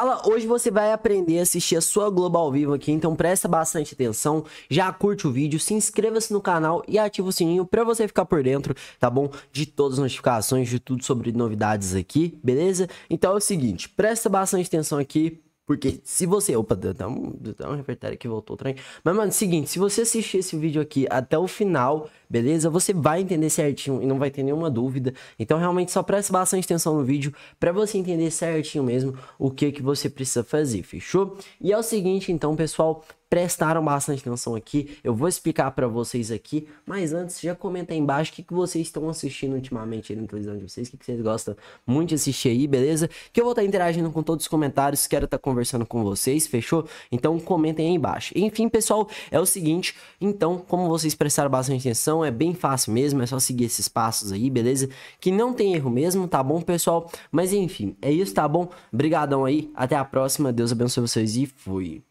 Fala, hoje você vai aprender a assistir a sua Globo ao vivo aqui, então presta bastante atenção, já curte o vídeo, se inscreva-se no canal e ativa o sininho para você ficar por dentro, tá bom? De todas as notificações, de tudo sobre novidades aqui, beleza? Então é o seguinte, presta bastante atenção aqui, porque se você. Opa, dá um, um repertório que voltou também. Mas, mano, seguinte, se você assistir esse vídeo aqui até o final, beleza? Você vai entender certinho e não vai ter nenhuma dúvida. Então, realmente, só preste bastante atenção no vídeo para você entender certinho mesmo o que, que você precisa fazer, fechou? E é o seguinte, então, pessoal prestaram bastante atenção aqui. Eu vou explicar para vocês aqui, mas antes já comenta aí embaixo o que, que vocês estão assistindo ultimamente aí na televisão de vocês, o que, que vocês gostam muito de assistir aí, beleza? Que eu vou estar tá interagindo com todos os comentários, quero estar tá conversando com vocês, fechou? Então comentem aí embaixo. Enfim, pessoal, é o seguinte, então, como vocês prestaram bastante atenção, é bem fácil mesmo, é só seguir esses passos aí, beleza? Que não tem erro mesmo, tá bom, pessoal? Mas enfim, é isso, tá bom? Obrigadão aí, até a próxima, Deus abençoe vocês e fui.